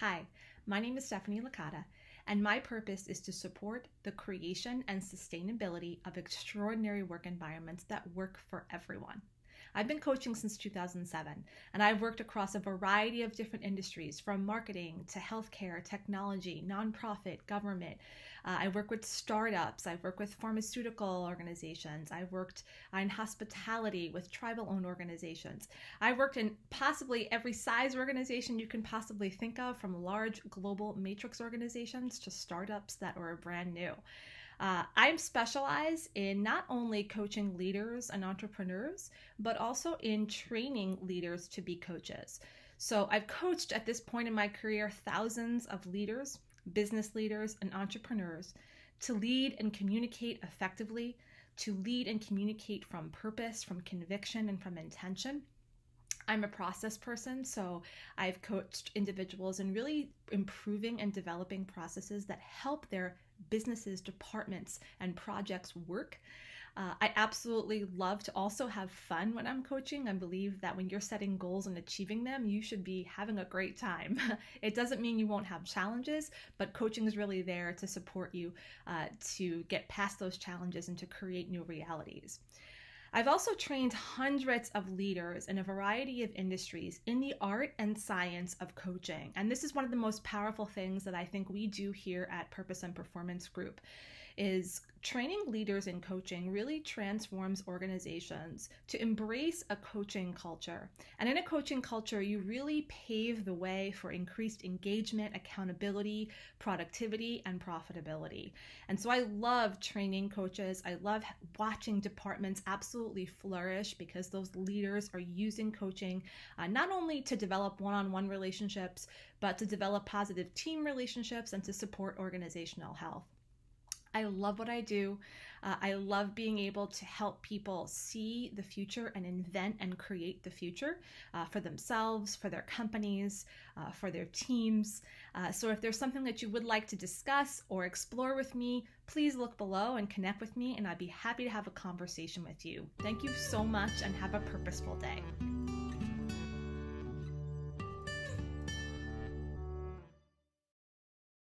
Hi, my name is Stephanie Licata, and my purpose is to support the creation and sustainability of extraordinary work environments that work for everyone. I've been coaching since 2007, and I've worked across a variety of different industries from marketing to healthcare, technology, nonprofit, government. Uh, I work with startups, i work with pharmaceutical organizations, I've worked uh, in hospitality with tribal owned organizations. I worked in possibly every size organization you can possibly think of, from large global matrix organizations to startups that are brand new. Uh, I'm specialized in not only coaching leaders and entrepreneurs, but also in training leaders to be coaches. So I've coached at this point in my career thousands of leaders, business leaders, and entrepreneurs to lead and communicate effectively, to lead and communicate from purpose, from conviction, and from intention I'm a process person, so I've coached individuals in really improving and developing processes that help their businesses, departments, and projects work. Uh, I absolutely love to also have fun when I'm coaching. I believe that when you're setting goals and achieving them, you should be having a great time. it doesn't mean you won't have challenges, but coaching is really there to support you uh, to get past those challenges and to create new realities. I've also trained hundreds of leaders in a variety of industries in the art and science of coaching. And this is one of the most powerful things that I think we do here at Purpose and Performance Group is training leaders in coaching really transforms organizations to embrace a coaching culture. And in a coaching culture, you really pave the way for increased engagement, accountability, productivity, and profitability. And so I love training coaches. I love watching departments absolutely flourish because those leaders are using coaching uh, not only to develop one on one relationships, but to develop positive team relationships and to support organizational health. I love what I do. Uh, I love being able to help people see the future and invent and create the future uh, for themselves, for their companies, uh, for their teams. Uh, so if there's something that you would like to discuss or explore with me, please look below and connect with me, and I'd be happy to have a conversation with you. Thank you so much and have a purposeful day.